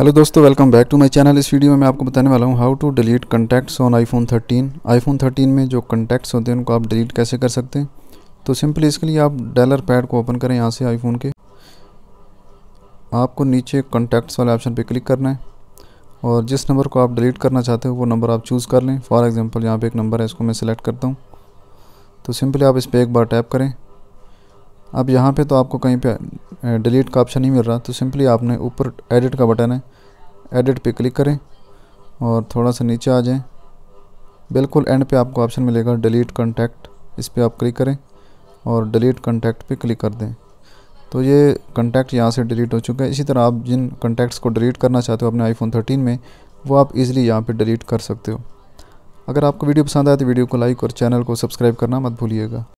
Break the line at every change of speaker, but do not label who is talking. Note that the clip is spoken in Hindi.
हेलो दोस्तों welcome back to my channel इस वीडियो में मैं आपको बताने वाला हूँ how to delete contacts on iPhone 13 iPhone 13 में जो कंटैक्ट्स होते हैं उनको आप डिलीट कैसे कर सकते हैं तो सिंपली इसके लिए आप डेलर पैड को ओपन करें यहाँ से आईफोन के आपको नीचे कॉन्टैक्ट्स वाले ऑप्शन पर क्लिक करना है और जिस नंबर को आप डिलीट करना चाहते हो वो नंबर आप चूज़ कर लें फॉर एग्ज़ाम्पल यहाँ पर एक नंबर है इसको मैं सिलेक्ट करता हूँ तो सिंपली आप इस पर एक बार टैप करें अब यहाँ पर तो आपको कहीं पर डिलीट का ऑप्शन नहीं मिल रहा तो सिंपली आपने ऊपर एडिट का बटन है एडिट पे क्लिक करें और थोड़ा सा नीचे आ जाएं बिल्कुल एंड पे आपको ऑप्शन मिलेगा डिलीट कंटैक्ट इस पर आप क्लिक करें और डिलीट कंटैक्ट पे क्लिक कर दें तो ये कंटैक्ट यहाँ से डिलीट हो चुका है इसी तरह आप जिन कंटैक्ट्स को डिलीट करना चाहते हो अपने आईफोन थर्टीन में वो आप ईज़िली यहाँ पर डिलीट कर सकते हो अगर आपको वीडियो पसंद आए तो वीडियो को लाइक और चैनल को सब्सक्राइब करना मत भूलिएगा